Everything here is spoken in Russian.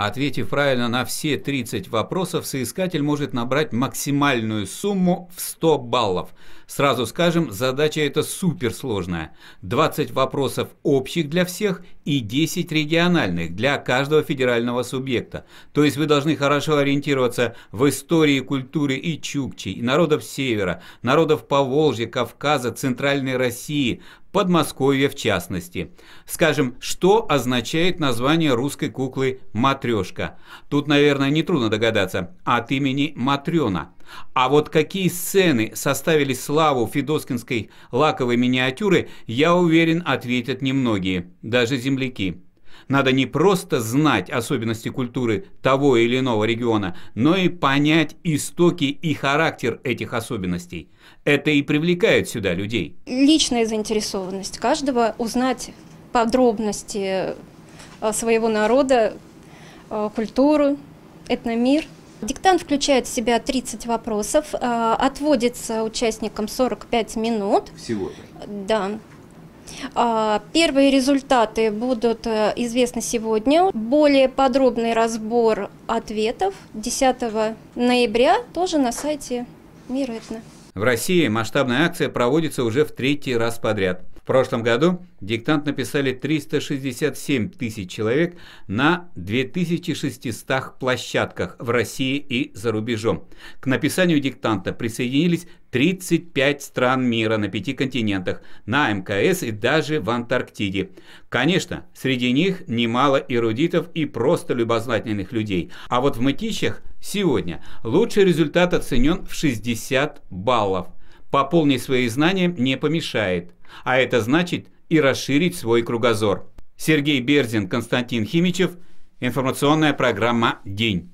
А ответив правильно на все 30 вопросов, соискатель может набрать максимальную сумму в 100 баллов. Сразу скажем, задача эта суперсложная. 20 вопросов общих для всех и 10 региональных для каждого федерального субъекта. То есть вы должны хорошо ориентироваться в истории культуре и чукчей, и народов Севера, народов Поволжья, Кавказа, Центральной России, Подмосковья в частности. Скажем, что означает название русской куклы «матрешка»? Тут, наверное, нетрудно догадаться. От имени Матрена – а вот какие сцены составили славу федоскинской лаковой миниатюры, я уверен, ответят немногие, даже земляки. Надо не просто знать особенности культуры того или иного региона, но и понять истоки и характер этих особенностей. Это и привлекает сюда людей. Личная заинтересованность каждого узнать подробности э, своего народа, э, культуру, этномир – Диктант включает в себя 30 вопросов, э, отводится участникам 45 минут. Всего? Да. А, первые результаты будут э, известны сегодня. Более подробный разбор ответов 10 ноября тоже на сайте Мир В России масштабная акция проводится уже в третий раз подряд. В прошлом году диктант написали 367 тысяч человек на 2600 площадках в России и за рубежом. К написанию диктанта присоединились 35 стран мира на пяти континентах, на МКС и даже в Антарктиде. Конечно, среди них немало эрудитов и просто любознательных людей. А вот в мытищах сегодня лучший результат оценен в 60 баллов – Пополнить свои знания не помешает, а это значит и расширить свой кругозор. Сергей Берзин, Константин Химичев. Информационная программа «День».